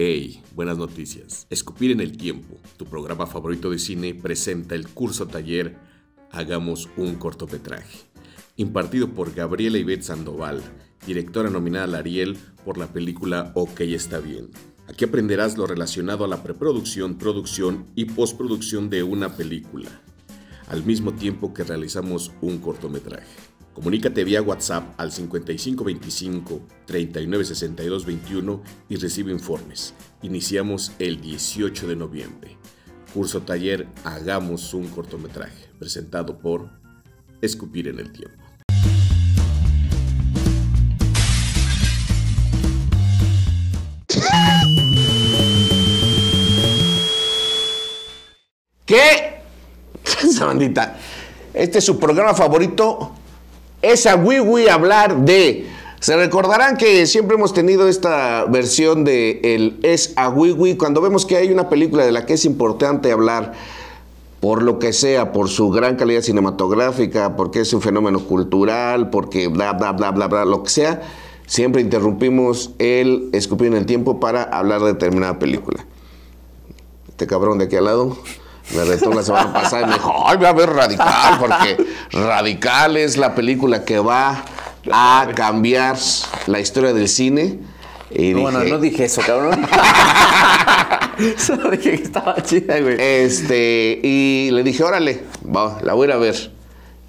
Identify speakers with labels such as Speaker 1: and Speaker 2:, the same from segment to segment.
Speaker 1: Hey, buenas noticias. Escupir en el tiempo, tu programa favorito de cine, presenta el curso taller Hagamos un cortometraje, impartido por Gabriela Ibet Sandoval, directora nominada al Ariel por la película Ok está bien. Aquí aprenderás lo relacionado a la preproducción, producción y postproducción de una película, al mismo tiempo que realizamos un cortometraje. Comunícate vía WhatsApp al 5525 396221 y recibe informes. Iniciamos el 18 de noviembre. Curso taller Hagamos un cortometraje, presentado por Escupir en el Tiempo. ¿Qué? Esa Este es su programa favorito es a wiwi hablar de. Se recordarán que siempre hemos tenido esta versión de el es a wiwi cuando vemos que hay una película de la que es importante hablar por lo que sea, por su gran calidad cinematográfica, porque es un fenómeno cultural, porque bla, bla, bla, bla, bla, lo que sea, siempre interrumpimos el escupir en el tiempo para hablar de determinada película. Este cabrón de aquí al lado me retó la semana pasada y me dijo, ay, voy a ver Radical, porque Radical es la película que va a cambiar la historia del cine. Y bueno, no dije eso, cabrón. Solo dije que estaba chida, güey. Este, y le dije, órale, la voy a ir a ver.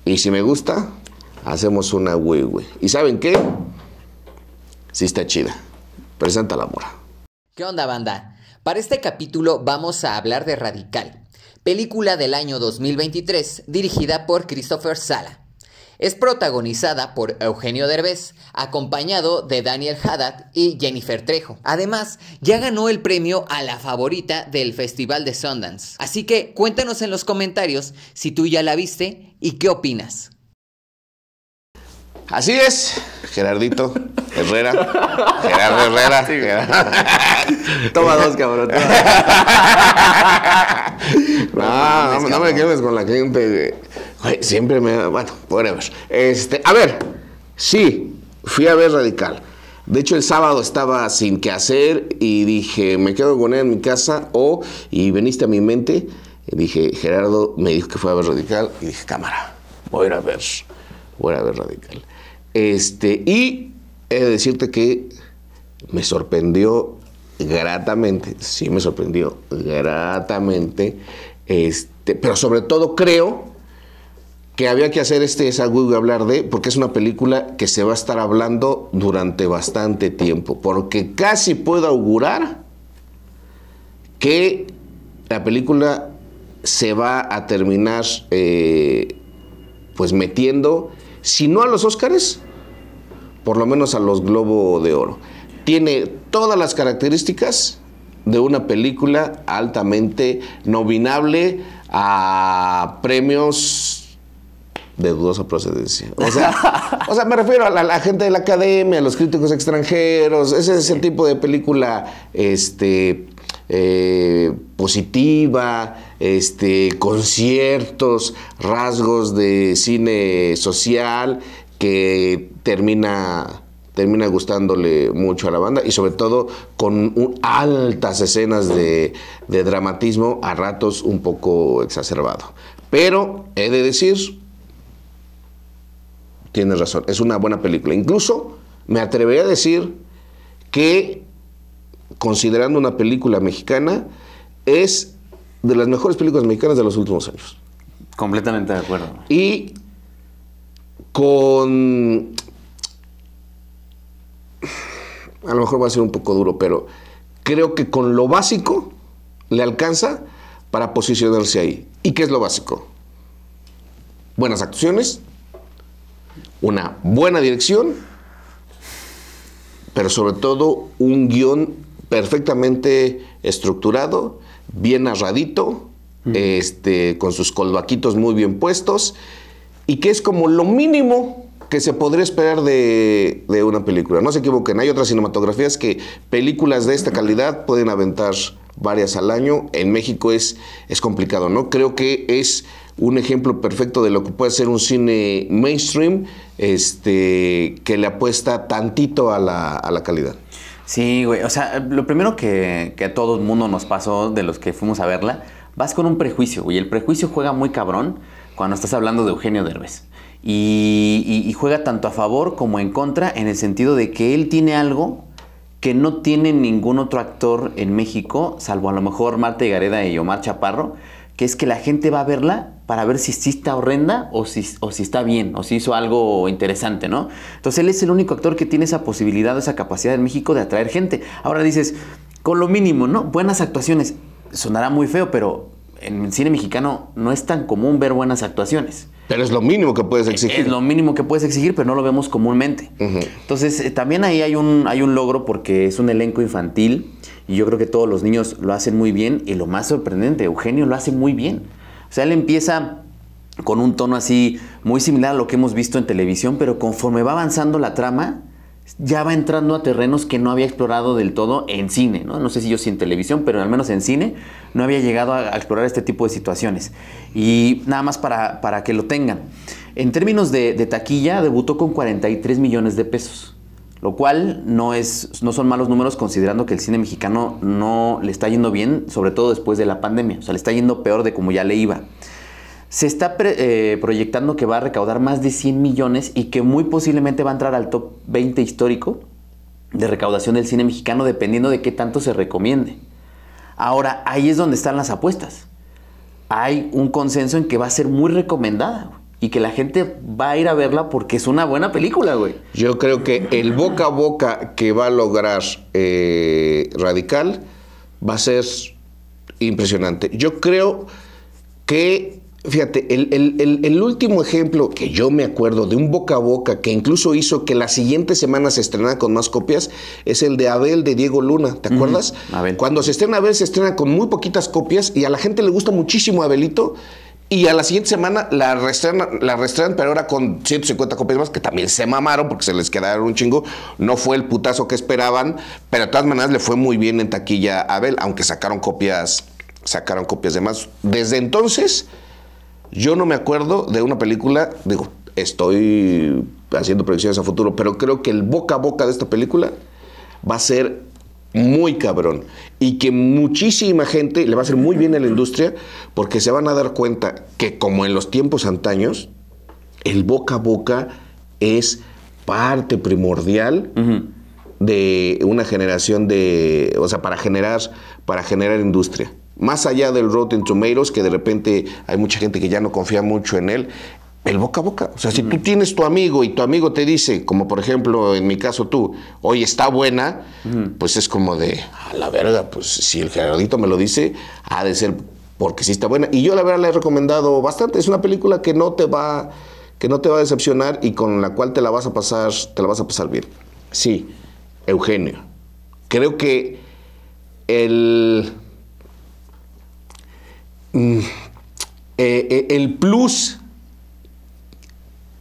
Speaker 1: Y si me gusta, hacemos una güey, güey. ¿Y saben qué? Sí está chida. Presenta la mora.
Speaker 2: ¿Qué onda, banda? Para este capítulo vamos a hablar de Radical película del año 2023 dirigida por Christopher Sala. Es protagonizada por Eugenio Derbez, acompañado de Daniel Haddad y Jennifer Trejo. Además, ya ganó el premio a la favorita del Festival de Sundance. Así que cuéntanos en los comentarios si tú ya la viste y qué opinas. Así
Speaker 1: es, Gerardito Herrera. Gerardo Herrera. Toma dos, cabrón. no, me quedes con la gente. siempre me. Bueno, whatever. Este, a ver, sí, fui a ver Radical. De hecho, el sábado estaba sin qué hacer y dije, me quedo con él en mi casa o, y veniste a mi mente, y dije, Gerardo me dijo que fue a ver Radical y dije, cámara, voy a ir a ver, voy a ver Radical. Este, y he de decirte que me sorprendió gratamente, sí me sorprendió gratamente, este, pero sobre todo creo que había que hacer este algo y hablar de, porque es una película que se va a estar hablando durante bastante tiempo, porque casi puedo augurar que la película se va a terminar eh, pues metiendo si no a los Óscares, por lo menos a los Globo de Oro. Tiene todas las características de una película altamente nominable a premios de dudosa procedencia. O sea, me refiero a la, gente de la academia, a los críticos extranjeros. Ese es el tipo de película este, eh, positiva, este, ciertos rasgos de cine social que termina termina gustándole mucho a la banda y sobre todo con altas escenas de, dramatismo a ratos un poco exacerbado. Pero he de decir, tienes razón, es una buena película. Incluso me atrevería a decir que, considerando una película mexicana, es de las mejores películas mexicanas de los últimos años.
Speaker 2: Completamente de
Speaker 1: acuerdo. Y con... A lo mejor va a ser un poco duro, pero creo que con lo básico le alcanza para posicionarse ahí. ¿Y qué es lo básico? Buenas acciones una buena dirección, pero sobre todo un guión perfectamente estructurado bien narradito, este, con sus colbaquitos muy bien puestos, y que es como lo mínimo que se podría esperar de, una película. No se equivoquen, hay otras cinematografías que películas de esta calidad pueden aventar varias al año. En México es, es complicado, ¿no? Creo que es un ejemplo perfecto de lo que puede ser un cine mainstream este,
Speaker 2: que le apuesta tantito a la, a la calidad. Sí, güey. O sea, lo primero que, a todo el mundo nos pasó de los que fuimos a verla, vas con un prejuicio, güey. El prejuicio juega muy cabrón cuando estás hablando de Eugenio Derbez. Y, juega tanto a favor como en contra en el sentido de que él tiene algo que no tiene ningún otro actor en México, salvo a lo mejor Marta Gareda y Omar Chaparro, que es que la gente va a verla para ver si sí está horrenda o si, o si está bien, o si hizo algo interesante, ¿no? Entonces él es el único actor que tiene esa posibilidad esa capacidad en México de atraer gente. Ahora dices, con lo mínimo, ¿no? Buenas actuaciones. Sonará muy feo, pero en el cine mexicano no es tan común ver buenas actuaciones. Pero es lo mínimo que puedes exigir. Es lo mínimo que puedes exigir, pero no lo vemos comúnmente. Entonces, eh, también ahí hay un, hay un logro porque es un elenco infantil y yo creo que todos los niños lo hacen muy bien. Y lo más sorprendente, Eugenio lo hace muy bien. O sea, él empieza con un tono así muy similar a lo que hemos visto en televisión, pero conforme va avanzando la trama, ya va entrando a terrenos que no había explorado del todo en cine, ¿no? sé si yo sí en televisión, pero al menos en cine no había llegado a, explorar este tipo de situaciones. Y nada más para, que lo tengan. En términos de taquilla, debutó con 43 millones de pesos lo cual no, es, no son malos números considerando que el cine mexicano no le está yendo bien, sobre todo después de la pandemia, o sea, le está yendo peor de como ya le iba. Se está eh, proyectando que va a recaudar más de 100 millones y que muy posiblemente va a entrar al top 20 histórico de recaudación del cine mexicano dependiendo de qué tanto se recomiende. Ahora, ahí es donde están las apuestas. Hay un consenso en que va a ser muy recomendada y que la gente va a ir a verla porque es una buena película, güey.
Speaker 1: Yo creo que el boca a boca que va a lograr eh, Radical va a ser impresionante. Yo creo que, fíjate, el, último ejemplo que yo me acuerdo de un boca a boca que incluso hizo que la siguiente semana se estrenara con más copias es el de Abel de Diego Luna, ¿te acuerdas? Cuando se estrena Abel se estrena con muy poquitas copias y a la gente le gusta muchísimo Abelito y a la siguiente semana la restrenan, pero ahora con 150 copias más, que también se mamaron porque se les quedaron un chingo. No fue el putazo que esperaban, pero de todas maneras le fue muy bien en taquilla Abel, aunque sacaron copias, sacaron copias de más. Desde entonces, yo no me acuerdo de una película, digo, estoy haciendo predicciones a futuro, pero creo que el boca a boca de esta película va a ser muy cabrón y que muchísima gente le va a hacer muy bien a la industria porque se van a dar cuenta que como en los tiempos antaños, el boca a boca es parte primordial de una generación de, o sea, para generar, para generar industria. Más allá del Rotten Tomatoes, que de repente hay mucha gente que ya no confía mucho en él, el boca a boca. O sea, si tú mm. tienes tu amigo y tu amigo te dice, como por ejemplo en mi caso tú, hoy está buena, mm. pues es como de, a la verga, pues si el Gerardito me lo dice, ha de ser porque sí está buena. Y yo la verdad la he recomendado bastante. Es una película que no te va, que no te va a decepcionar y con la cual te la vas a pasar, te la vas a pasar bien. Sí, Eugenio. Creo que el, mm, eh, eh, el plus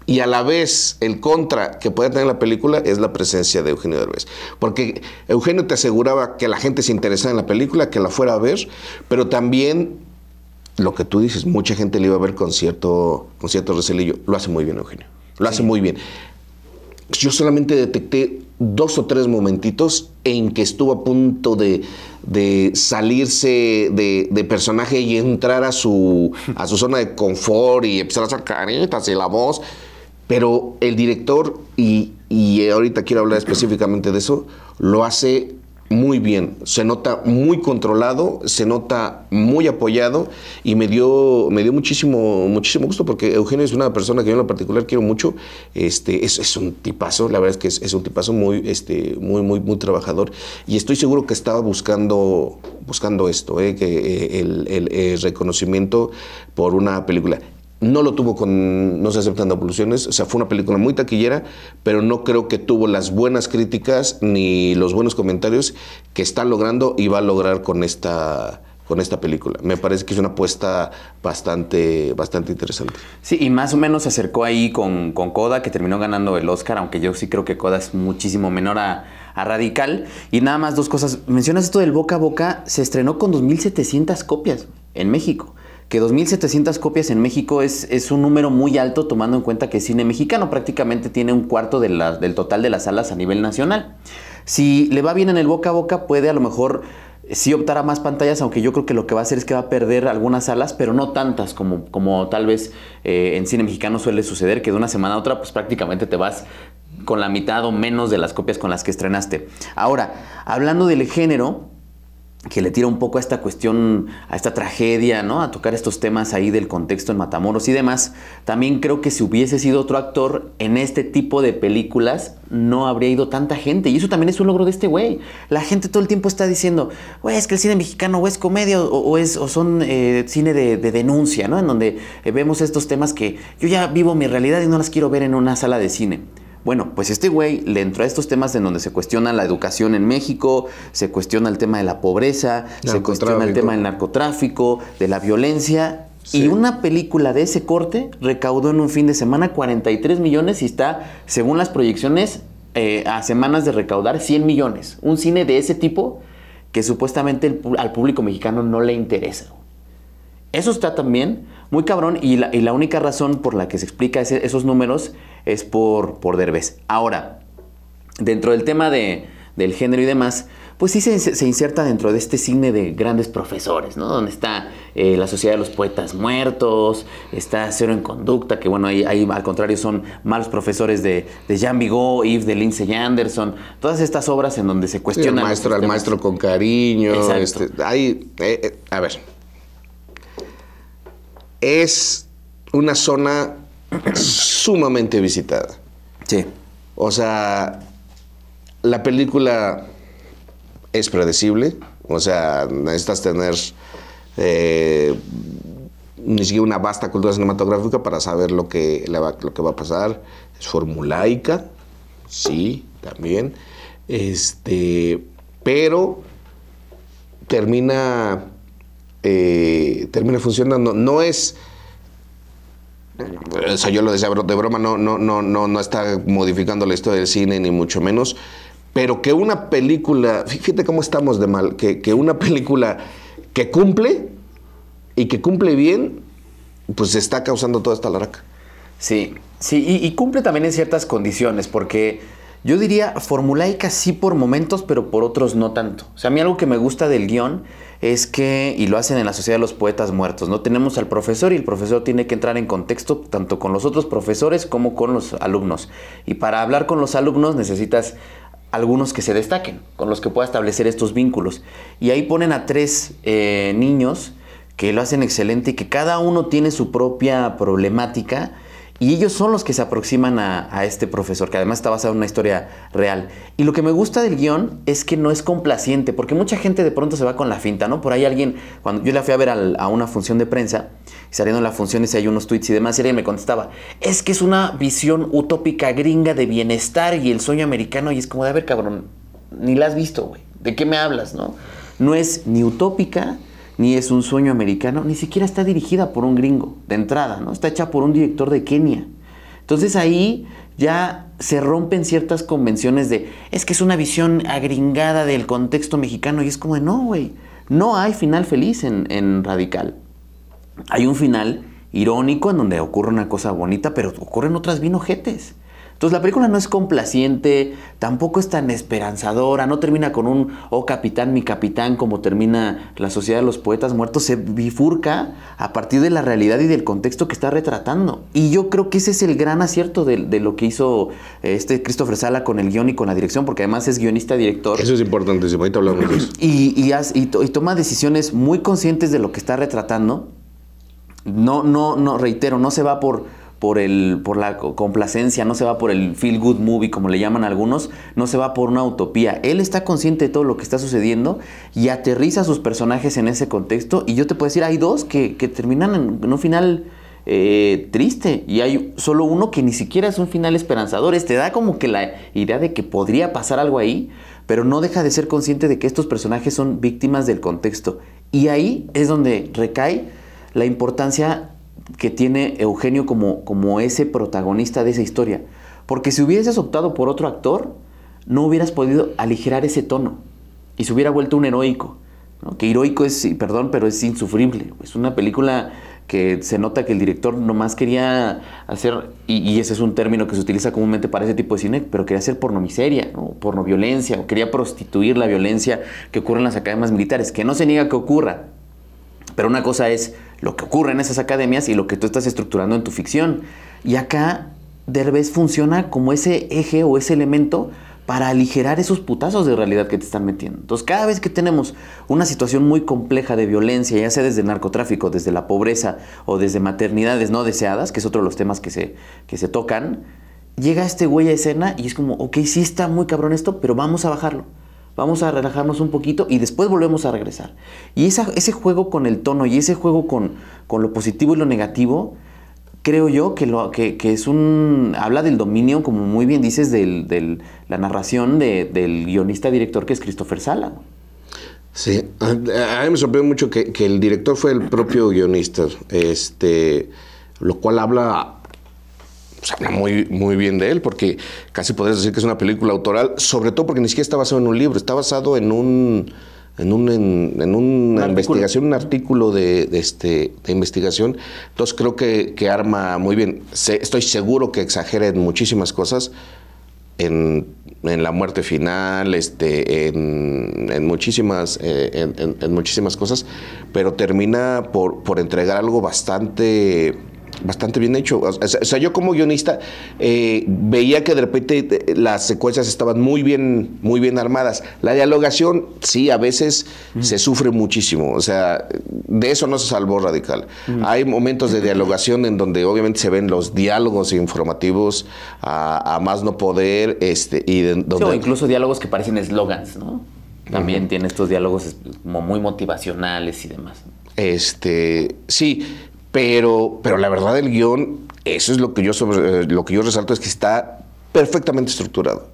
Speaker 1: y a la vez el contra que puede tener la película es la presencia de Eugenio Derbez. Porque Eugenio te aseguraba que la gente se interesaba en la película, que la fuera a ver, pero también lo que tú dices, mucha gente le iba a ver con cierto, con cierto recelillo. Lo hace muy bien Eugenio, lo hace muy bien. Yo solamente detecté dos o tres momentitos en que estuvo a punto de, salirse de, de, personaje y entrar a su, a su zona de confort y empezar a hacer caritas y la voz. Pero el director, y, y ahorita quiero hablar específicamente de eso, lo hace muy bien, se nota muy controlado, se nota muy apoyado y me dio, me dio muchísimo, muchísimo gusto porque Eugenio es una persona que yo en lo particular quiero mucho, este, es, es un tipazo, la verdad es que es, un tipazo muy, este, muy, muy, muy trabajador y estoy seguro que estaba buscando, buscando esto, ¿eh? que, eh, el reconocimiento por una película no lo tuvo con No se aceptan devoluciones, o sea, fue una película muy taquillera, pero no creo que tuvo las buenas críticas ni los buenos comentarios que está logrando y va a
Speaker 2: lograr con esta con esta película. Me parece que es una apuesta bastante, bastante interesante. Sí, y más o menos se acercó ahí con, con Coda, que terminó ganando el Oscar, aunque yo sí creo que Coda es muchísimo menor a, a Radical. Y nada más dos cosas. Mencionas esto del boca a boca, se estrenó con 2.700 copias en México que 2.700 copias en México es, es, un número muy alto tomando en cuenta que el cine mexicano prácticamente tiene un cuarto del total de las salas a nivel nacional. Si le va bien en el boca a boca, puede a lo mejor sí optar a más pantallas, aunque yo creo que lo que va a hacer es que va a perder algunas salas, pero no tantas como, como tal vez eh, en cine mexicano suele suceder, que de una semana a otra pues prácticamente te vas con la mitad o menos de las copias con las que estrenaste. Ahora, hablando del género, que le tira un poco a esta cuestión, a esta tragedia, ¿no? A tocar estos temas ahí del contexto en Matamoros y demás. También creo que si hubiese sido otro actor en este tipo de películas, no habría ido tanta gente. Y eso también es un logro de este güey. La gente todo el tiempo está diciendo, güey, es que el cine mexicano o es comedia o, es, o son eh, cine de, denuncia, ¿no? En donde eh, vemos estos temas que yo ya vivo mi realidad y no las quiero ver en una sala de cine. Bueno, pues este güey le entró a estos temas en donde se cuestiona la educación en México, se cuestiona el tema de la pobreza, se cuestiona el tema del narcotráfico, de la violencia. Y una película de ese corte recaudó en un fin de semana 43 millones y está, según las proyecciones, eh, a semanas de recaudar 100 millones. Un cine de ese tipo que supuestamente al público mexicano no le interesa. Eso está también muy cabrón y la, única razón por la que se explica esos números es por, por Derbez. Ahora, dentro del tema del género y demás, pues sí se, inserta dentro de este cine de grandes profesores, ¿no? Donde está eh, la Sociedad de los Poetas Muertos, está Cero en Conducta, que bueno, ahí, al contrario son malos profesores de, de Jean Vigo, Yves de Lindsay Anderson, todas estas obras en donde se cuestiona... el maestro al maestro con cariño, este, hay, eh, eh, a ver, es
Speaker 1: una zona sumamente visitada. Sí. O sea, la película es predecible, o sea, necesitas tener eh, ni siquiera una vasta cultura cinematográfica para saber lo que, lo que va a pasar. Es formulaica, sí, también. Este, pero termina, eh, termina funcionando. No es eso yo lo decía de broma, no, no, no, no, está modificando la historia del cine, ni mucho menos. Pero que una película, fíjate cómo estamos de mal, que, una película que cumple y que cumple bien, pues está
Speaker 2: causando toda esta laraca. Sí, sí, y, y cumple también en ciertas condiciones, porque yo diría formulaica sí por momentos, pero por otros no tanto. O sea, a mí algo que me gusta del guión es que, y lo hacen en la Sociedad de los Poetas Muertos, ¿no? Tenemos al profesor y el profesor tiene que entrar en contexto tanto con los otros profesores como con los alumnos. Y para hablar con los alumnos necesitas algunos que se destaquen, con los que pueda establecer estos vínculos. Y ahí ponen a tres eh, niños que lo hacen excelente y que cada uno tiene su propia problemática y ellos son los que se aproximan a, este profesor, que además está basado en una historia real. Y lo que me gusta del guión es que no es complaciente, porque mucha gente de pronto se va con la finta, ¿no? Por ahí alguien, cuando yo la fui a ver a una función de prensa, y saliendo de la función y si hay unos tweets y demás, y alguien me contestaba, es que es una visión utópica gringa de bienestar y el sueño americano, y es como de, a ver, cabrón, ni la has visto, güey, ¿de qué me hablas, no? No es ni utópica, ni es un sueño americano, ni siquiera está dirigida por un gringo de entrada, ¿no? Está hecha por un director de Kenia. Entonces ahí ya se rompen ciertas convenciones de es que es una visión agringada del contexto mexicano y es como de no, güey, no hay final feliz en, en Radical. Hay un final irónico en donde ocurre una cosa bonita, pero ocurren otras bien ojetes. Entonces la película no es complaciente, tampoco es tan esperanzadora, no termina con un oh capitán, mi capitán, como termina la Sociedad de los Poetas Muertos, se bifurca a partir de la realidad y del contexto que está retratando. Y yo creo que ese es el gran acierto de, lo que hizo eh, este Christopher Sala con el guión y con la dirección, porque además es guionista, director. Eso es importantísimo, ahorita hablamos de eso. Y, y toma decisiones muy conscientes de lo que está retratando. No, no, no, reitero, no se va por por, el, por la complacencia, no se va por el feel good movie, como le llaman algunos, no se va por una utopía. Él está consciente de todo lo que está sucediendo y aterriza a sus personajes en ese contexto. Y yo te puedo decir, hay dos que, terminan en, un final eh, triste y hay solo uno que ni siquiera es un final esperanzador. Te este da como que la idea de que podría pasar algo ahí, pero no deja de ser consciente de que estos personajes son víctimas del contexto. Y ahí es donde recae la importancia que tiene Eugenio como, como ese protagonista de esa historia. Porque si hubieses optado por otro actor, no hubieras podido aligerar ese tono y se hubiera vuelto un heroico. Que heroico es, perdón, pero es insufrible. Es una película que se nota que el director nomás quería hacer, y, ese es un término que se utiliza comúnmente para ese tipo de cine, pero quería hacer pornomiseria, ¿no? pornoviolencia, o quería prostituir la violencia que ocurre en las academias militares, que no se niega que ocurra. Pero una cosa es lo que ocurre en esas academias y lo que tú estás estructurando en tu ficción. Y acá Derbez funciona como ese eje o ese elemento para aligerar esos putazos de realidad que te están metiendo. Entonces, cada vez que tenemos una situación muy compleja de violencia, ya sea desde el narcotráfico, desde la pobreza o desde maternidades no deseadas, que es otro de los temas que se, tocan, llega este güey a escena y es como, ok, sí está muy cabrón esto, pero vamos a bajarlo vamos a relajarnos un poquito y después volvemos a regresar. Y esa, ese juego con el tono y ese juego con, con lo positivo y lo negativo, creo yo que, lo, que, es un... Habla del dominio, como muy bien dices, de la narración del guionista-director que es Christopher Sala. Sí, a,
Speaker 1: mí me sorprendió mucho que, que, el director fue el propio guionista, este, lo cual habla se habla muy, muy bien de él, porque casi podrías decir que es una película autoral, sobre todo porque ni siquiera está basado en un libro, está basado en un en, un, en, una investigación, un artículo de, este, de investigación. Entonces creo que, arma muy bien. estoy seguro que exagera en muchísimas cosas, en, la muerte final, este, en, muchísimas, eh, en, muchísimas cosas, pero termina por, por entregar algo bastante bastante bien hecho. O sea, yo como guionista eh, veía que de repente eh, las secuencias estaban muy bien, muy bien armadas. La dialogación, sí, a veces mm. se sufre muchísimo. O sea, de eso no se salvó Radical. Mm. Hay momentos de dialogación en donde obviamente se ven los diálogos informativos a, más no poder. Este,
Speaker 2: y sí, o incluso diálogos que parecen eslogans, ¿no? También tiene estos diálogos como muy motivacionales y demás. Este, sí, pero, la verdad,
Speaker 1: del guión, eso es lo que yo, eh, lo que yo resalto, es que está perfectamente estructurado.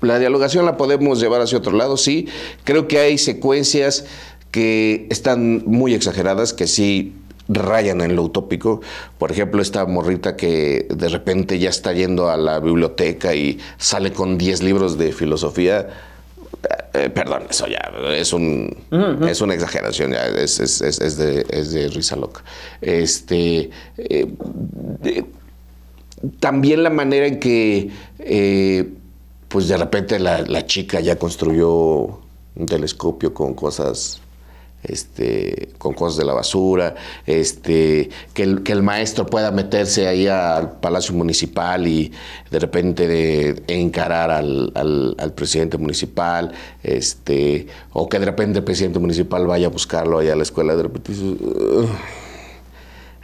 Speaker 1: La dialogación la podemos llevar hacia otro lado, sí. Creo que hay secuencias que están muy exageradas, que sí rayan en lo utópico. Por ejemplo, esta morrita que de repente ya está yendo a la biblioteca y sale con 10 libros de filosofía eh, perdón, eso ya es, un, es una exageración, es, es de, risa loca. Este, eh, también la manera en que, eh, pues de repente la, la, chica ya construyó un telescopio con cosas este, con cosas de la basura, este, que, el, maestro pueda meterse ahí al Palacio Municipal y de repente encarar al, presidente municipal, este, o que de repente el presidente municipal vaya a buscarlo allá a la escuela, de repente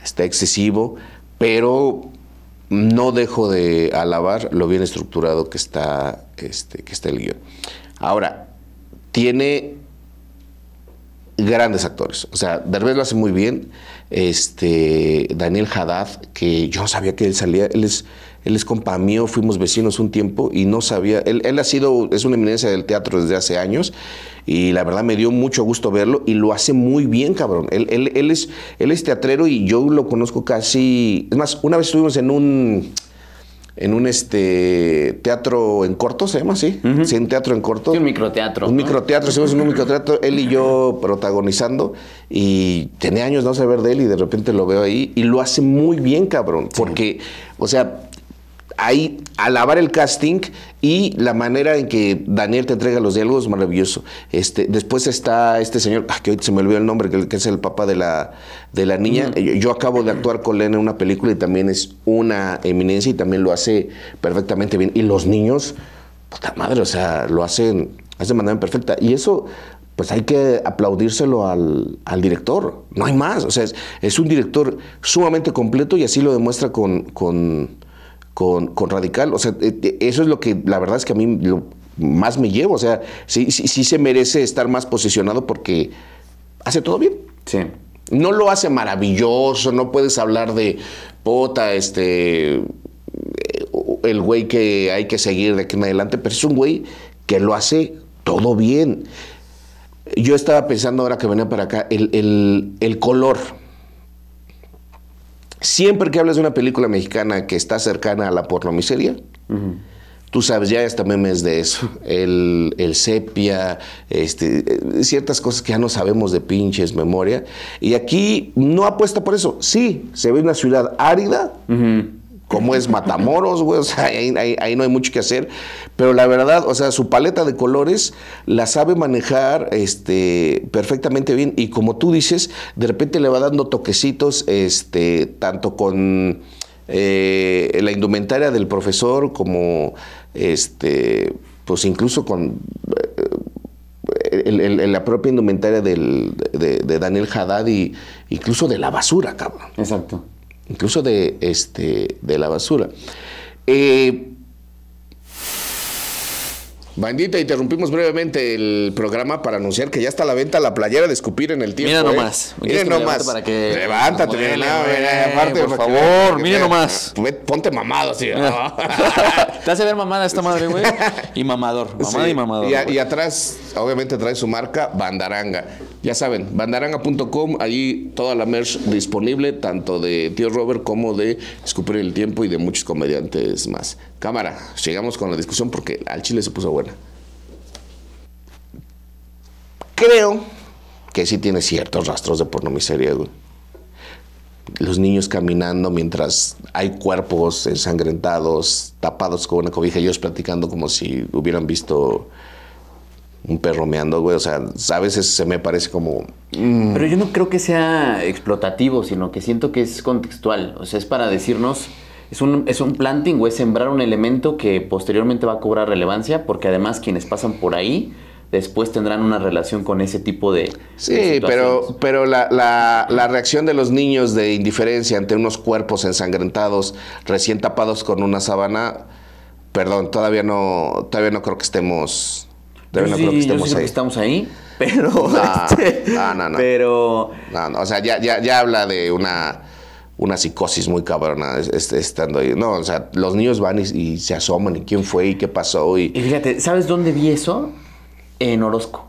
Speaker 1: está excesivo, pero no dejo de alabar lo bien estructurado que está, este, que está el guión. Ahora, tiene grandes actores. O sea, Derbez lo hace muy bien. Este, Daniel Haddad, que yo no sabía que él salía, él es, él es compa mío, fuimos vecinos un tiempo y no sabía, él, él ha sido, es una eminencia del teatro desde hace años y la verdad me dio mucho gusto verlo y lo hace muy bien, cabrón. Él, él, él es, él es teatrero y yo lo conozco casi, es más, una vez estuvimos en un en un este teatro en corto, se llama así, sí, un teatro en corto. Sí, un microteatro. Un microteatro, hicimos un microteatro, él y yo protagonizando, y tenía años no saber de él, y de repente lo veo ahí, y lo hace muy bien, cabrón, porque, o sea, ahí alabar el casting y la manera en que Daniel te entrega los diálogos maravilloso. Este, después está este señor, ah, que hoy se me olvidó el nombre, que, es el papá de la, de la niña. Eh, yo, acabo de actuar con Lena en una película y también es una eminencia y también lo hace perfectamente bien. Y los niños, puta madre, o sea, lo hacen, de manera perfecta. Y eso pues hay que aplaudírselo al, director. No hay más. O sea, es, un director sumamente completo y así lo demuestra con con, Radical. O sea, eh, eh, eso es lo que la verdad es que a mí lo más me llevo. O sea, sí, sí, sí se merece estar más posicionado porque hace todo bien. Sí. No lo hace maravilloso, no puedes hablar de pota, este, eh, el güey que hay que seguir de aquí en adelante, pero es un güey que lo hace todo bien. Yo estaba pensando ahora que venía para acá, el, el, el color siempre que hablas de una película mexicana que está cercana a la pornomisería, tú sabes, ya hasta memes de eso. El, sepia, este, eh, ciertas cosas que ya no sabemos de pinches memoria. Y aquí no apuesta por eso. Sí, se ve una ciudad árida. Como es Matamoros, güey, o sea, ahí, no hay mucho que hacer, pero la verdad, o sea, su paleta de colores la sabe manejar este, perfectamente bien y como tú dices, de repente le va dando toquecitos, este, tanto con eh, la indumentaria del profesor como, este, pues incluso con... Eh, la propia indumentaria de, de, Daniel Haddad y incluso de la basura, cabrón. Exacto incluso de, este, de la basura. Eh, Bandita, interrumpimos brevemente el programa para anunciar que ya está a la venta la playera de escupir en el tiempo. Mira ¿eh? nomás. Mira nomás. Para que Levántate, aparte, por, favor. Mira nomás.
Speaker 2: Ponte mamado, así. Te hace ver mamada esta madre, güey. Y mamador. Mamada y mamador. Y,
Speaker 1: y, atrás, obviamente, trae su marca Bandaranga. Ya saben, bandaranga.com, allí toda la merch disponible, tanto de Tío Robert como de Escupir el Tiempo y de muchos comediantes más. Cámara, llegamos con la discusión porque al chile se puso buena. Creo que sí tiene ciertos rastros de porno güey. Los niños caminando mientras hay cuerpos ensangrentados, tapados con una cobija, ellos platicando como si hubieran visto un perro meando, güey. O sea, a veces se me parece como.
Speaker 2: Mm. Pero yo no creo que sea explotativo, sino que siento que es contextual. O sea, es para decirnos. Es un, es un planting o es sembrar un elemento que posteriormente va a cobrar relevancia, porque además quienes pasan por ahí después tendrán una relación con ese tipo de. Sí, pero,
Speaker 1: pero la, reacción de los niños de indiferencia ante unos cuerpos ensangrentados, recién tapados con una sábana, perdón, todavía no, todavía no creo que estemos yo, no sí,
Speaker 2: estamos ahí, pero... no, no, este,
Speaker 1: Pero... No, o sea, ya, ya, ya habla de una una psicosis muy cabrona estando ahí. No, o sea, los niños van y, se asoman y quién fue y qué pasó.
Speaker 2: Y... fíjate, ¿sabes dónde vi eso? En Orozco.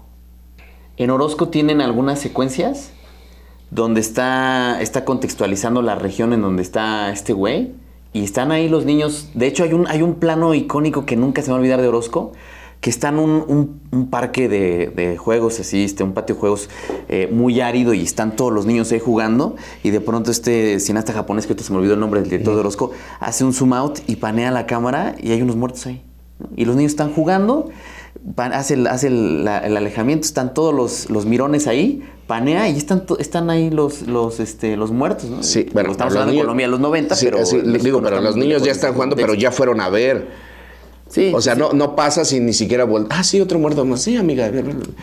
Speaker 2: En Orozco tienen algunas secuencias donde está, está contextualizando la región en donde está este güey. Y están ahí los niños. De hecho, hay un, hay un plano icónico que nunca se va a olvidar de Orozco, que está en un, parque de, juegos, así, este, un patio de juegos eh, muy árido y están todos los niños ahí jugando y de pronto este cineasta japonés, que ahorita se me olvidó el nombre del director de Orozco, hace un zoom out y panea la cámara y hay unos muertos ahí. Y los niños están jugando, hace, el, alejamiento, están todos los, los mirones ahí, panea y están, están ahí los, los, este, los muertos, Sí, estamos hablando de Colombia,
Speaker 1: los 90, pero... digo, pero los niños ya
Speaker 2: están jugando, pero ya fueron a ver o sea,
Speaker 1: no, no pasa sin ni siquiera vuelta. Ah, sí, otro muerto más. Sí, amiga.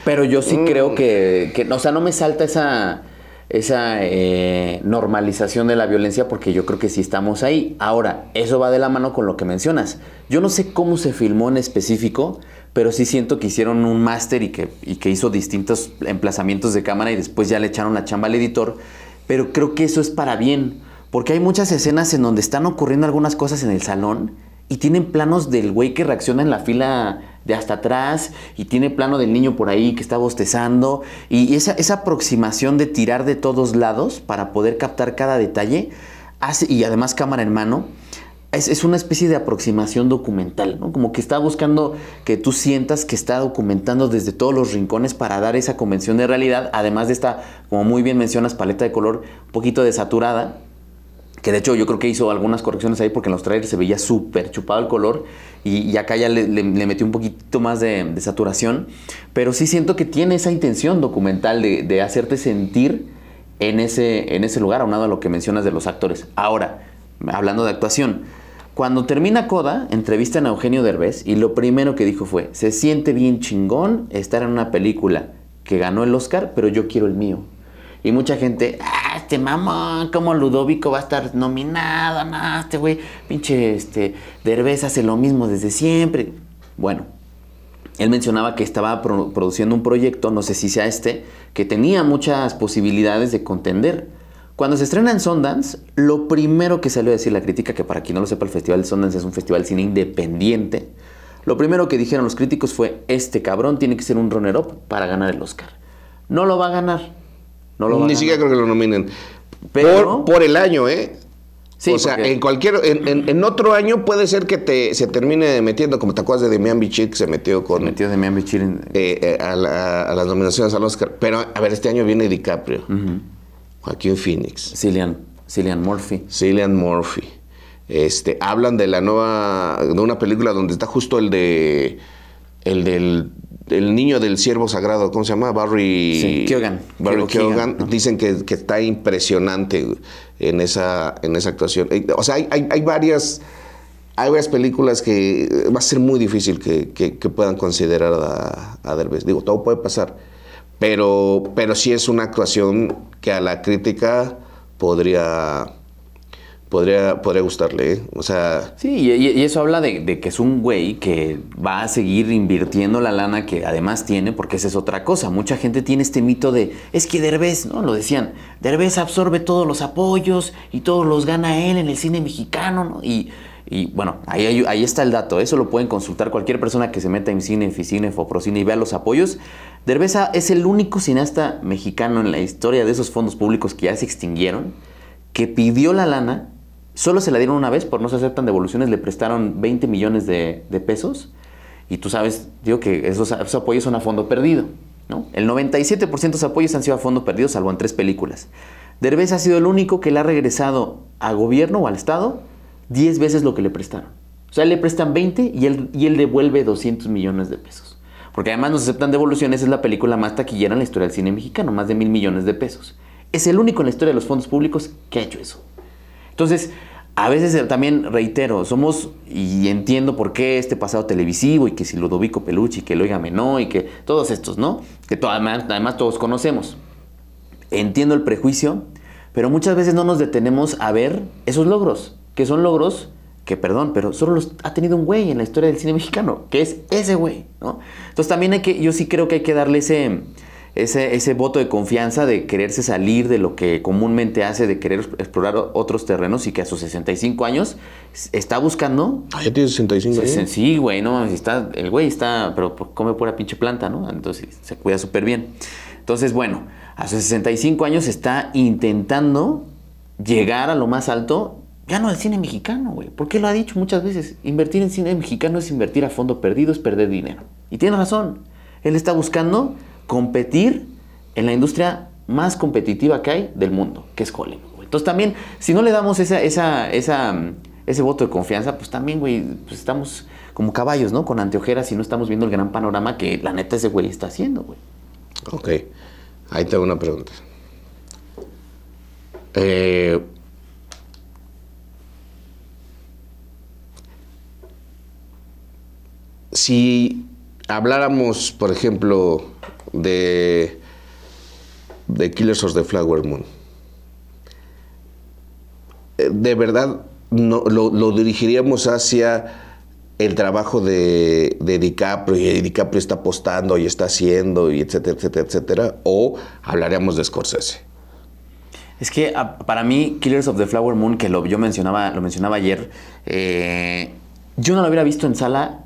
Speaker 2: Pero yo sí mm. creo que, que, o sea, no me salta esa, esa eh, normalización de la violencia porque yo creo que sí estamos ahí. Ahora, eso va de la mano con lo que mencionas. Yo no sé cómo se filmó en específico, pero sí siento que hicieron un máster y que, y que hizo distintos emplazamientos de cámara y después ya le echaron la chamba al editor. Pero creo que eso es para bien, porque hay muchas escenas en donde están ocurriendo algunas cosas en el salón y tienen planos del güey que reacciona en la fila de hasta atrás y tiene plano del niño por ahí que está bostezando. Y esa, esa aproximación de tirar de todos lados para poder captar cada detalle y además cámara en mano. Es, una especie de aproximación documental, Como que está buscando que tú sientas que está documentando desde todos los rincones para dar esa convención de realidad, además de esta, como muy bien mencionas, paleta de color un poquito desaturada, que de hecho yo creo que hizo algunas correcciones ahí porque en los trailers se veía súper chupado el color y, acá ya le, metió un poquito más de, saturación, pero sí siento que tiene esa intención documental de, hacerte sentir en ese, en ese lugar, aunado a lo que mencionas de los actores. Ahora, hablando de actuación, cuando termina Coda, entrevistan a Eugenio Derbez y lo primero que dijo fue, se siente bien chingón estar en una película que ganó el Oscar, pero yo quiero el mío. Y mucha gente, ah, este mamón, cómo Ludovico va a estar nominado, no, este güey, pinche este, Derbez hace lo mismo desde siempre. Bueno, él mencionaba que estaba produciendo un proyecto, no sé si sea este, que tenía muchas posibilidades de contender. Cuando se estrena en Sundance, lo primero que salió a decir la crítica, que para quien no lo sepa, el Festival de Sundance es un festival de cine independiente, lo primero que dijeron los críticos fue, este cabrón tiene que ser un runner-up para ganar el Oscar. No lo va a ganar. Ni siquiera creo que lo nominen. Pero, por, el año, ¿eh?
Speaker 1: Sí, o sea, en cualquier, en, otro año puede ser que se termine metiendo, como te acuerdas de Demian Bichir, que se metió con... Se metió Demian Bichir eh, eh, a, las nominaciones al Oscar. Pero, a ver, este año viene DiCaprio, Joaquín Phoenix. Cillian, Cillian Murphy. Cillian Murphy. Este, hablan de la nueva, de una película donde está justo el de, el del el niño del siervo sagrado, ¿cómo se llama? Barry sí, Keoghan. Barry Keoghan, Dicen que, está impresionante en esa, en esa actuación. Eh, o sea, hay, varias hay varias películas que eh, va a ser muy difícil que, puedan considerar a, a, Derbez. Digo, todo puede pasar. Pero, pero sí es una actuación que a la crítica podría
Speaker 2: podría, gustarle, ¿eh? O sea... Sí, y, eso habla de, que es un güey que va a seguir invirtiendo la lana que además tiene, porque esa es otra cosa. Mucha gente tiene este mito de, es que Derbez, ¿no? Lo decían, Derbez absorbe todos los apoyos y todos los gana él en el cine mexicano, ¿no? Y, y bueno, ahí, ahí, está el dato. Eso lo pueden consultar cualquier persona que se meta en cine, Ficine, Foprocine y vea los apoyos. Derbez es el único cineasta mexicano en la historia de esos fondos públicos que ya se extinguieron, que pidió la lana solo se la dieron una vez, por no se aceptan devoluciones, le prestaron 20 millones de, pesos. Y tú sabes, digo que esos, apoyos son a fondo perdido. ¿no? El 97% de los apoyos han sido a fondo perdido, salvo en tres películas. Derbez ha sido el único que le ha regresado a gobierno o al Estado 10 veces lo que le prestaron. O sea, le prestan 20 y él, y él devuelve 200 millones de pesos. Porque además no se aceptan devoluciones, es la película más taquillera en la historia del cine mexicano, más de mil millones de pesos. Es el único en la historia de los fondos públicos que ha hecho eso. Entonces, a veces eh, también reitero, somos, y entiendo por qué este pasado televisivo y que si Ludovico Pelucci, y que oígame no y que todos estos, ¿no? Que además, además todos conocemos. Entiendo el prejuicio, pero muchas veces no nos detenemos a ver esos logros, que son logros que, perdón, pero solo los ha tenido un güey en la historia del cine mexicano, que es ese güey, ¿no? Entonces también hay que, yo sí creo que hay que darle ese ese, ese voto de confianza de quererse salir de lo que comúnmente hace, de querer explorar otros terrenos y que a sus 65 años está buscando. Ah, ya tiene 65 años. Sí, güey, no mames, el güey está, pero come pura pinche planta, ¿no? Entonces se cuida súper bien. Entonces, bueno, a sus 65 años está intentando llegar a lo más alto. Ya no al cine mexicano, güey. Porque lo ha dicho muchas veces. Invertir en cine mexicano es invertir a fondo perdido, es perder dinero. Y tiene razón. Él está buscando competir en la industria más competitiva que hay del mundo, que es Hollywood. Entonces también, si no le damos ese voto de confianza, pues también, güey, pues estamos como caballos, ¿no? Con anteojeras y no estamos viendo el gran panorama que la neta ese güey está haciendo, güey.
Speaker 1: Ok, ahí tengo una pregunta. Eh, si habláramos, por ejemplo, de, de Killers of the Flower Moon. Eh, de verdad, no, lo, dirigiríamos hacia el trabajo de, DiCaprio, y DiCaprio está apostando y está haciendo, y etcétera, etcétera, etcétera, o hablaríamos de Scorsese.
Speaker 2: Es que ah, para mí, Killers of the Flower Moon, que lo, yo mencionaba, lo mencionaba ayer, eh, yo no lo hubiera visto en sala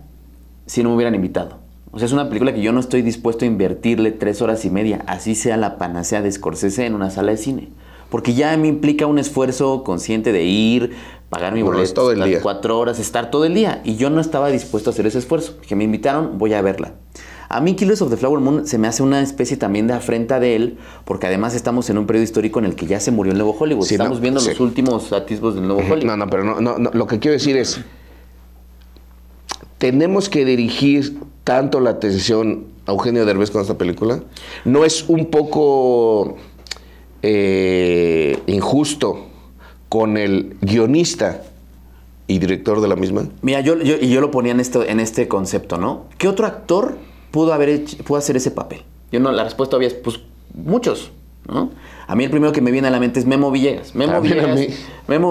Speaker 2: si no me hubieran invitado. O sea, es una película que yo no estoy dispuesto a invertirle tres horas y media, así sea la panacea de Scorsese en una sala de cine. Porque ya me implica un esfuerzo consciente de ir, pagar mi boleto, todo cuatro horas, estar todo el día. Y yo no estaba dispuesto a hacer ese esfuerzo. Que me invitaron, voy a verla. A mí Killers of the Flower Moon se me hace una especie también de afrenta de él, porque además estamos en un periodo histórico en el que ya se murió el nuevo Hollywood. estamos viendo los últimos atisbos del nuevo Hollywood. No, no, pero no, no, lo que quiero decir es, tenemos que
Speaker 1: dirigir tanto la atención a Eugenio Derbez con esta película? ¿No es un poco eh, injusto con el
Speaker 2: guionista y director de la misma? Mira, yo, yo, yo lo ponía en, esto, en este concepto, ¿no? ¿Qué otro actor pudo, haber hacer ese papel? Yo no, la respuesta había, es, pues, muchos, ¿no? A mí el primero que me viene a la mente es Memo Villegas. Memo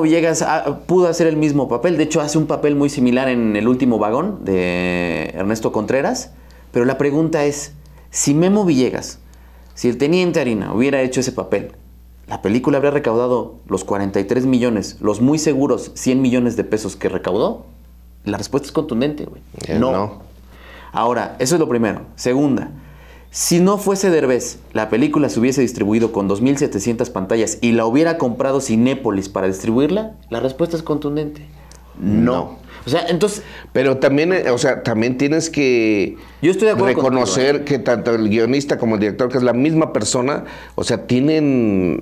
Speaker 2: Villegas, ah, pudo hacer el mismo papel. De hecho, hace un papel muy similar en El último vagón de Ernesto Contreras. Pero la pregunta es, si Memo Villegas, si el teniente Harina hubiera hecho ese papel, la película habría recaudado los 43 millones, los muy seguros 100 millones de pesos que recaudó. La respuesta es contundente, güey. Eh, no. Ahora, eso es lo primero. Segunda, si no fuese Derbez, la película se hubiese distribuido con 2.700 pantallas y la hubiera comprado Cinépolis para distribuirla, la respuesta es contundente. no. O sea, entonces. Pero también, eh, o sea, también tienes
Speaker 1: que. Reconocer ¿eh? que tanto el guionista como el director, que es la misma persona,
Speaker 2: o sea, tienen.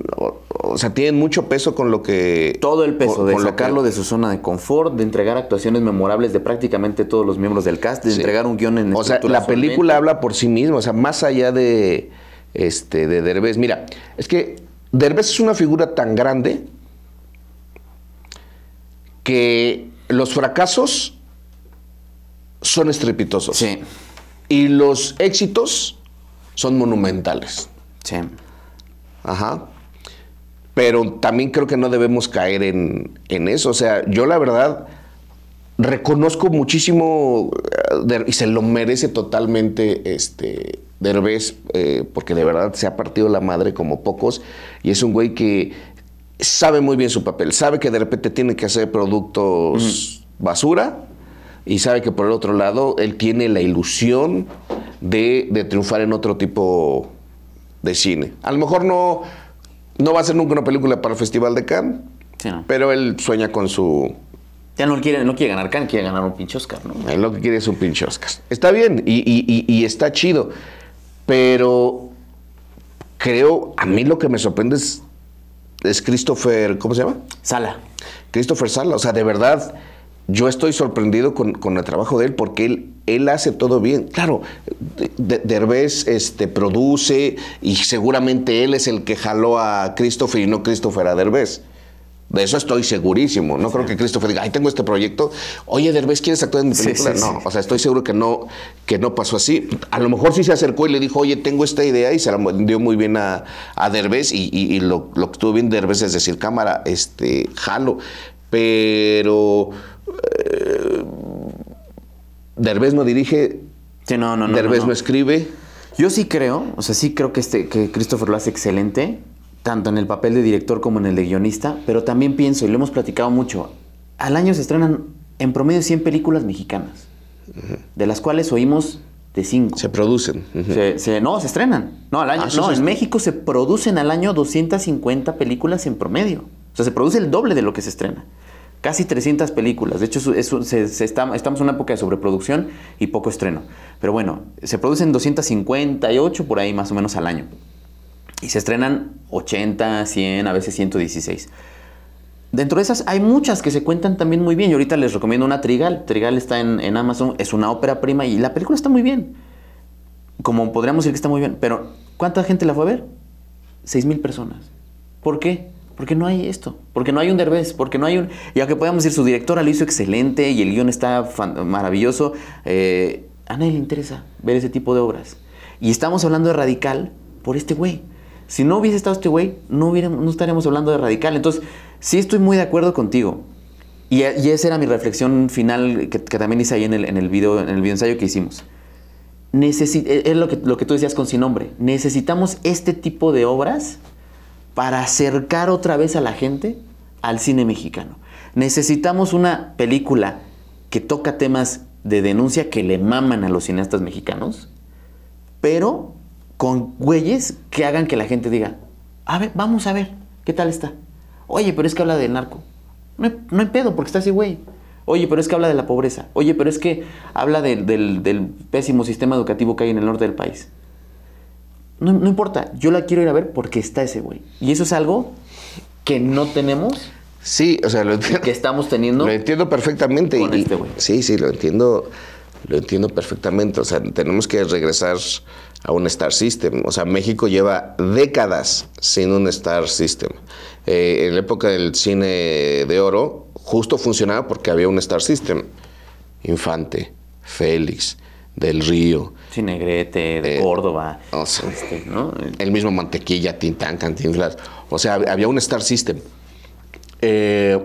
Speaker 2: O, sea, tienen mucho peso con lo que. Todo el peso, de sacarlo de su zona de confort, de entregar actuaciones memorables de prácticamente todos los miembros del cast, de entregar un guión en. O sea, la película
Speaker 1: habla por sí misma, o sea, más allá de. Este, de Derbez. Mira, es que Derbez es una figura tan grande que los fracasos son estrepitosos. Sí. Y los éxitos son monumentales. Sí. Ajá. Pero también creo que no debemos caer en, eso. O sea, yo la verdad reconozco muchísimo eh, y se lo merece totalmente este Derbez, eh, porque de verdad se ha partido la madre como pocos. Y es un güey que sabe muy bien su papel, sabe que de repente tiene que hacer productos basura y sabe que por el otro lado él tiene la ilusión de, triunfar en otro tipo de cine. A lo mejor no, no va a ser nunca una película para el Festival de Cannes, pero él sueña con su... Ya no quiere, no quiere ganar Cannes, quiere ganar un pinche Oscar, lo que quiere es un pinche Oscar. Está bien y, y está chido, pero creo, a mí lo que me sorprende es es Christopher, ¿cómo se llama? Sala. Christopher Sala, o sea, de verdad, yo estoy sorprendido con, el trabajo de él porque él, él hace todo bien. Claro, Derbez este, produce y seguramente él es el que jaló a Christopher y no Christopher a Derbez. De eso estoy segurísimo. No creo que Christopher diga, ay, tengo este proyecto. Oye, Derbez, ¿quieres actuar en mi película? no, o sea, estoy seguro que no, que no pasó así. A lo mejor sí se acercó y le dijo, oye, tengo esta idea y se la dio muy bien a, a y, lo, que estuvo bien Derbez es decir, cámara, este, jalo. Pero
Speaker 2: eh, Derbez
Speaker 1: no dirige,
Speaker 2: no, no, no, Derbez no, no escribe. Yo sí creo, o sea, sí creo que, este, que Christopher lo hace excelente tanto en el papel de director como en el de guionista, pero también pienso, y lo hemos platicado mucho, al año se estrenan en promedio 100 películas mexicanas, de las cuales oímos de 5. Se producen. se, no, se estrenan. No, al año, ah, no en México se producen al año 250 películas en promedio. O sea, se produce el doble de lo que se estrena. Casi 300 películas. De hecho, estamos en una época de sobreproducción y poco estreno. Pero bueno, se producen 258 por ahí más o menos al año. Y se estrenan 80, 100, a veces 116. Dentro de esas hay muchas que se cuentan también muy bien. Y ahorita les recomiendo una Trigal. Trigal está en, en Amazon, es una ópera prima y la película está muy bien. Como podríamos decir que está muy bien. Pero, ¿cuánta gente la fue a ver? 6.000 personas. ¿Por qué? Porque no hay esto, porque no hay un Derbez, porque no hay un... Y aunque podamos decir, su directora lo hizo excelente y el guión está maravilloso, eh, a nadie le interesa ver ese tipo de obras. Y estamos hablando de Radical por este güey. Si no hubiese estado este güey, no, hubiéramos, no estaríamos hablando de radical. Entonces, sí estoy muy de acuerdo contigo. Y, esa era mi reflexión final que, también hice ahí en el, en el video, en el ensayo que hicimos. E, es lo que, lo que tú decías con sin nombre. Necesitamos este tipo de obras para acercar otra vez a la gente al cine mexicano. Necesitamos una película que toca temas de denuncia que le maman a los cineastas mexicanos, pero con güeyes que hagan que la gente diga, a ver, vamos a ver, ¿qué tal está? Oye, pero es que habla del narco. No hay, no pedo porque está ese güey. Oye, pero es que habla de la pobreza. Oye, pero es que habla del, pésimo sistema educativo que hay en el norte del país. No, importa, yo la quiero ir a ver porque está ese güey. Y eso es algo que no tenemos. Sí, o sea, lo entiendo. Que estamos teniendo. Lo entiendo perfectamente. Este sí, sí, lo entiendo. Lo entiendo
Speaker 1: perfectamente. O sea, tenemos que regresar a un Star System. O sea, México lleva décadas sin un Star System. Eh, en la época del cine de oro, justo funcionaba porque había un Star System. Infante, Félix, Del Río. Cinegrete, de eh, Córdoba. O sea, este, El mismo Mantequilla, Tintán, Cantinflas. O sea, había un Star System. Eh,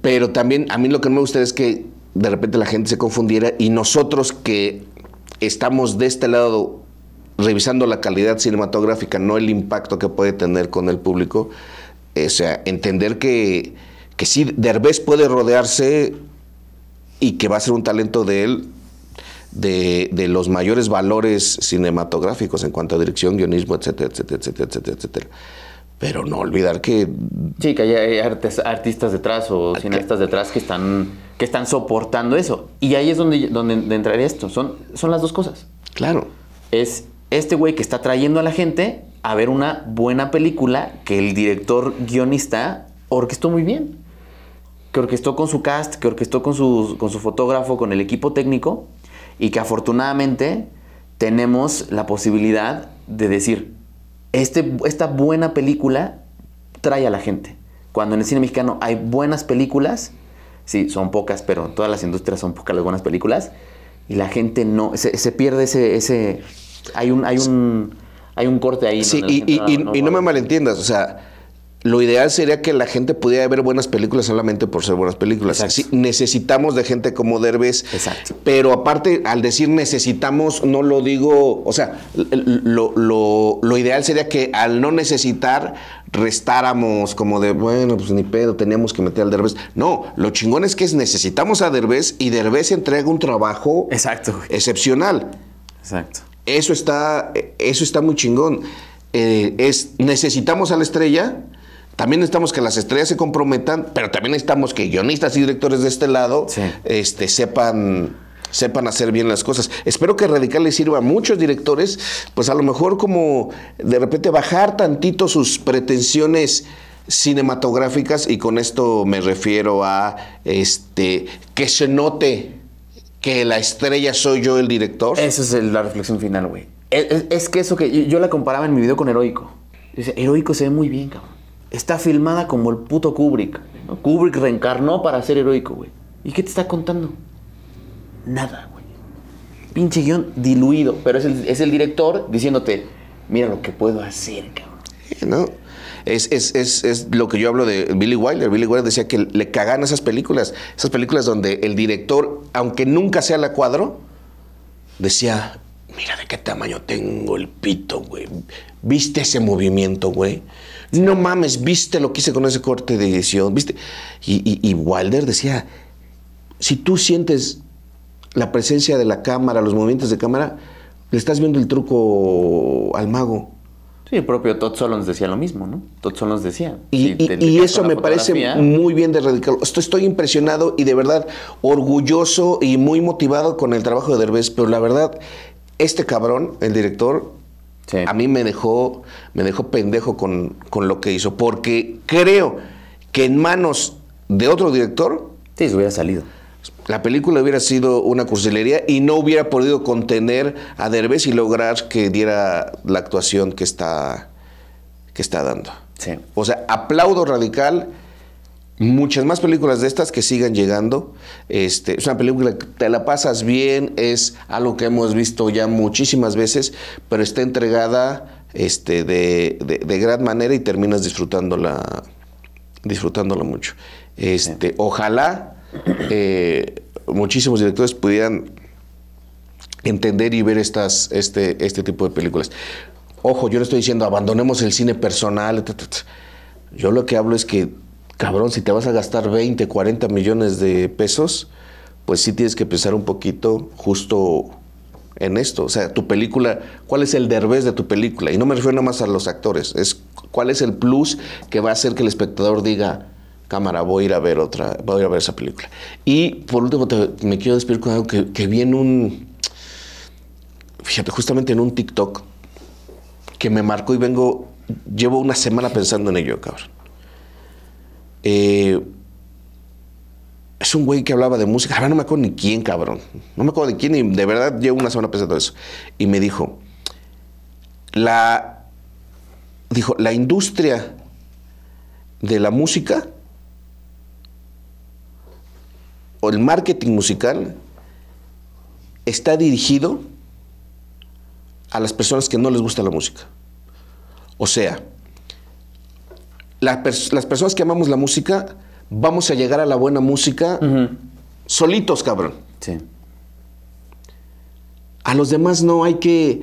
Speaker 1: pero también a mí lo que no me gusta es que de repente la gente se confundiera y nosotros que estamos de este lado revisando la calidad cinematográfica, no el impacto que puede tener con el público. O sea, entender que, que sí, Derbez puede rodearse y que va a ser un talento de él de, los mayores valores cinematográficos en cuanto
Speaker 2: a dirección, guionismo,
Speaker 1: etcétera, etcétera, etcétera, etcétera, etcétera.
Speaker 2: Pero no olvidar que... Sí, que hay, artistas detrás o cineastas detrás que están que están soportando eso. Y ahí es donde, donde entraría esto. Son, son las dos cosas. Claro. Es este güey que está trayendo a la gente a ver una buena película que el director guionista orquestó muy bien. Que orquestó con su cast, que orquestó con su, con su fotógrafo, con el equipo técnico. Y que afortunadamente tenemos la posibilidad de decir, este, esta buena película trae a la gente. Cuando en el cine mexicano hay buenas películas, Sí, son pocas, pero todas las industrias son pocas las buenas películas. Y la gente no, se, se pierde ese, ese... Hay un... Hay un hay un corte ahí. Sí, y no me malentiendas, o sea, lo ideal sería que la
Speaker 1: gente pudiera ver buenas películas solamente por ser buenas películas. necesitamos de gente como Derbez. Exacto. Pero aparte, al decir necesitamos, no lo digo, o sea, lo, ideal sería que al no necesitar, restáramos como de, bueno, pues ni pedo, teníamos que meter al Derbez. No, lo chingón es que necesitamos a Derbez y Derbez entrega un trabajo Exacto. excepcional. Exacto. Eso está, eso está muy chingón. Eh, es, necesitamos a la estrella, también necesitamos que las estrellas se comprometan, pero también necesitamos que guionistas y directores de este lado este, sepan sepan hacer bien las cosas. Espero que Radical le sirva a muchos directores, pues a lo mejor como de repente bajar tantito sus pretensiones cinematográficas y con esto me refiero a este que se note que la estrella soy yo el director. Esa es la reflexión final, güey.
Speaker 2: Es, que eso que yo, la comparaba en mi video con Heroico. Dice, Heroico se ve muy bien, cabrón está filmada como el puto Kubrick. Kubrick reencarnó para ser heroico, güey. ¿Y qué te está contando? Nada, güey. Pinche guión diluido. Pero es el, director diciéndote, mira lo que puedo hacer, cabrón. ¿No? Es, es, lo que yo hablo de
Speaker 1: Billy Wilder. Billy Wilder decía que le cagan esas películas. Esas películas donde el director, aunque nunca sea la cuadro, decía, mira de qué tamaño tengo el pito, güey. ¿Viste ese movimiento, güey? no mames, viste lo que hice con ese corte de edición, viste. Y, y, Wilder decía, si tú sientes la presencia de la cámara, los movimientos de cámara, le estás viendo el truco al mago.
Speaker 2: Sí, el propio Todd nos decía lo mismo, ¿no? Todd nos decía. Y, eso me parece muy
Speaker 1: bien de radical. Estoy, estoy, impresionado y de verdad orgulloso y muy motivado con el trabajo de Derbez, pero la verdad, este cabrón, el director, a mí me dejó, me dejó pendejo con, lo que hizo, porque creo que en manos de otro director... Sí, hubiera salido. La película hubiera sido una cursilería y no hubiera podido contener a Derbez y lograr que diera la actuación que está, que está dando. O sea, aplaudo radical muchas más películas de estas que sigan llegando. Este, es una película que te la pasas bien, es algo que hemos visto ya muchísimas veces, pero está entregada este, de, gran manera y terminas disfrutándola, disfrutándola mucho. Este, Ojalá eh, muchísimos directores pudieran entender y ver estas, este, este tipo de películas. Ojo, yo no estoy diciendo abandonemos el cine personal. Yo lo que hablo es que cabrón, si te vas a gastar 20, 40 millones de pesos, pues sí tienes que pensar un poquito justo en esto. O sea, tu película, ¿cuál es el derbez de tu película? Y no me refiero nada más a los actores, es cuál es el plus que va a hacer que el espectador diga, cámara, voy a ir a ver otra, voy a ir a ver esa película. Y por último, me quiero despedir con algo que, que vi en un, fíjate, justamente en un TikTok que me marcó y vengo, llevo una semana pensando en ello, cabrón. Eh, es un güey que hablaba de música. Ahora no me acuerdo ni quién, cabrón. No me acuerdo de quién. Y de verdad llevo una semana pensando eso. Y me dijo, la, dijo, la industria de la música o el marketing musical está dirigido a las personas que no les gusta la música. O sea, las, personas que amamos la música, vamos a llegar a la buena música solitos, cabrón. Sí. A los demás no, hay que,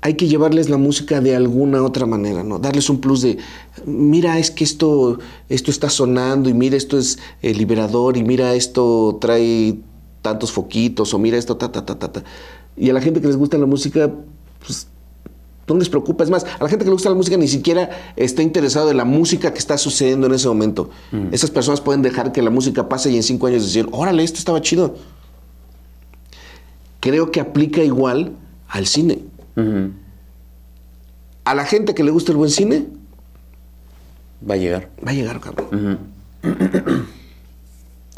Speaker 1: hay que llevarles la música de alguna otra manera, ¿no? Darles un plus de, mira, es que esto, esto está sonando y mira, esto es el eh, liberador y mira, esto trae tantos foquitos o mira esto, ta, ta, ta, ta. Y a la gente que les gusta la música, pues no les preocupa. Es más, a la gente que le gusta la música ni siquiera está interesado en la música que está sucediendo en ese momento. Mm. Esas personas pueden dejar que la música pase y en cinco años decir, órale, esto estaba chido. Creo que aplica igual al cine. A la gente que le gusta el buen cine.
Speaker 2: Va a llegar. Va a llegar, cabrón.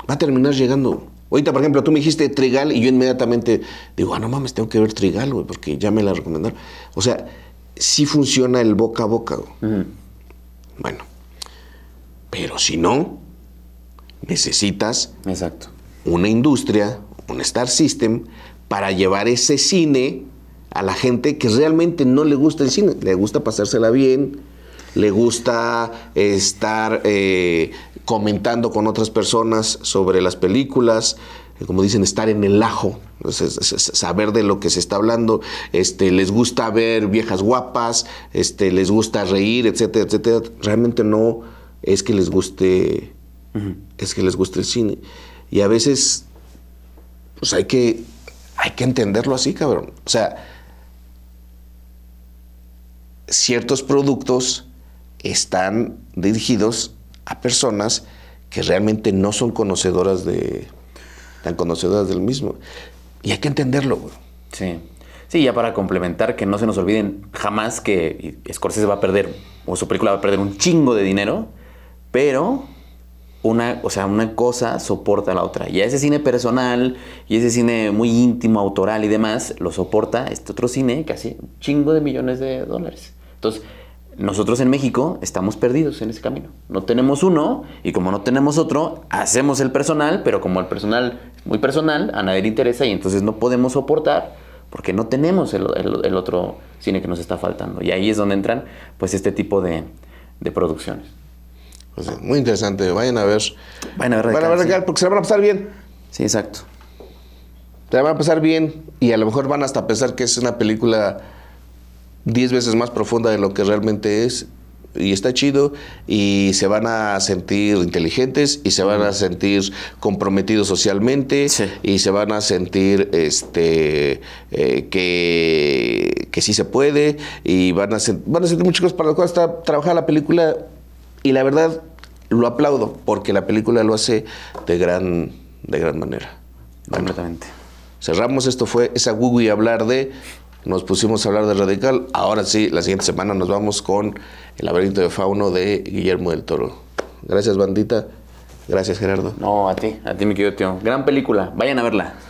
Speaker 1: va a terminar llegando. Ahorita, por ejemplo, tú me dijiste Trigal y yo inmediatamente digo, ah, no mames, tengo que ver Trigal, güey, porque ya me la recomendaron. O sea, sí funciona el boca a boca, güey. Bueno, pero si no, necesitas Exacto. una industria, un Star System, para llevar ese cine a la gente que realmente no le gusta el cine. Le gusta pasársela bien, le gusta estar eh, comentando con otras personas sobre las películas, eh, como dicen, estar en el ajo, saber de lo que se está hablando, este, les gusta ver viejas guapas, este, les gusta reír, etcétera, etcétera. Realmente no es que les guste, es que les guste el cine. Y a veces, pues hay que, hay que entenderlo así, cabrón. O sea, ciertos productos están dirigidos a personas que realmente no son conocedoras de, tan conocedoras del mismo.
Speaker 2: Y hay que entenderlo, güey. Sí. Sí, ya para complementar, que no se nos olviden jamás que Scorsese va a perder, o su película va a perder un chingo de dinero, pero una, o sea, una cosa soporta a la otra. Y ese cine personal y ese cine muy íntimo, autoral y demás, lo soporta este otro cine que hace un chingo de millones de dólares. Entonces, nosotros en México estamos perdidos en ese camino. No tenemos uno y como no tenemos otro, hacemos el personal, pero como el personal muy personal, a nadie le interesa y entonces no podemos soportar porque no tenemos el, otro cine que nos está faltando. Y ahí es donde entran pues este tipo de, producciones. Pues, muy interesante, vayan a ver. Vayan a ver, a ver
Speaker 1: porque se la van a pasar bien. Sí, exacto. Se la van a pasar bien y a lo mejor van hasta a pensar que es una película 10 veces más profunda de lo que realmente es y está chido y se van a sentir inteligentes y se van a sentir comprometidos socialmente y se van a sentir este eh, que, que sí se puede y van a, van a sentir muchas cosas para las cuales está trabajada la película y la verdad lo aplaudo porque la película lo hace de gran, de gran manera. Completamente. Cerramos, esto fue esa Google hablar de nos pusimos a hablar de Radical. Ahora sí, la siguiente semana nos vamos con El laberinto de fauno de Guillermo del Toro. Gracias, bandita.
Speaker 2: Gracias, Gerardo. No, a ti, a ti, mi querido tío. Gran película, vayan a verla.